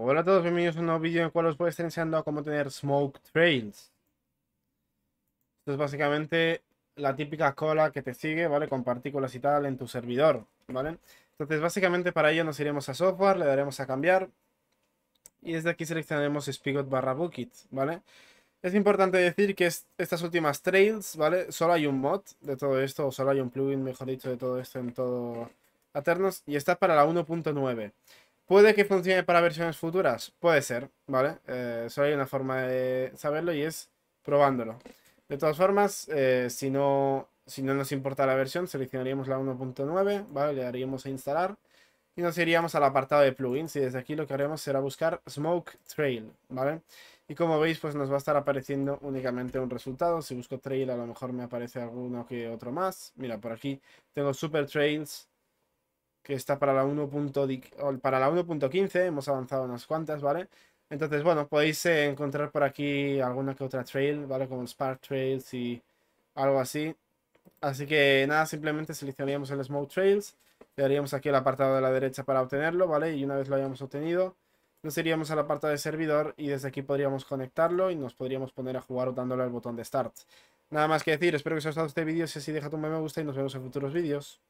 Hola a todos, bienvenidos a un nuevo vídeo en el cual os voy a estar enseñando a cómo tener smoke trails. Esto es básicamente la típica cola que te sigue, ¿vale? Con partículas y tal en tu servidor, ¿vale? Entonces básicamente para ello nos iremos a software, le daremos a cambiar y desde aquí seleccionaremos spigot barra bucket, ¿vale? Es importante decir que estas últimas trails, ¿vale? Solo hay un mod de todo esto, o solo hay un plugin, mejor dicho, de todo esto en todo Aternos y está para la 1.9. Puede que funcione para versiones futuras, puede ser, ¿vale? Eh, solo hay una forma de saberlo y es probándolo. De todas formas, eh, si, no, si no nos importa la versión, seleccionaríamos la 1.9, ¿vale? Le daríamos a instalar y nos iríamos al apartado de plugins y desde aquí lo que haremos será buscar Smoke Trail, ¿vale? Y como veis, pues nos va a estar apareciendo únicamente un resultado. Si busco Trail, a lo mejor me aparece alguno que otro más. Mira, por aquí tengo Super Trails, que está para la 1.15, hemos avanzado unas cuantas, ¿vale? Entonces, bueno, podéis eh, encontrar por aquí alguna que otra trail, ¿vale? Como Spark Trails y algo así. Así que nada, simplemente seleccionaríamos el Smoke Trails, le daríamos aquí el apartado de la derecha para obtenerlo, ¿vale? Y una vez lo hayamos obtenido, nos iríamos al apartado de servidor y desde aquí podríamos conectarlo y nos podríamos poner a jugar dándole al botón de Start. Nada más que decir, espero que os haya gustado este vídeo, si así deja tu me gusta y nos vemos en futuros vídeos.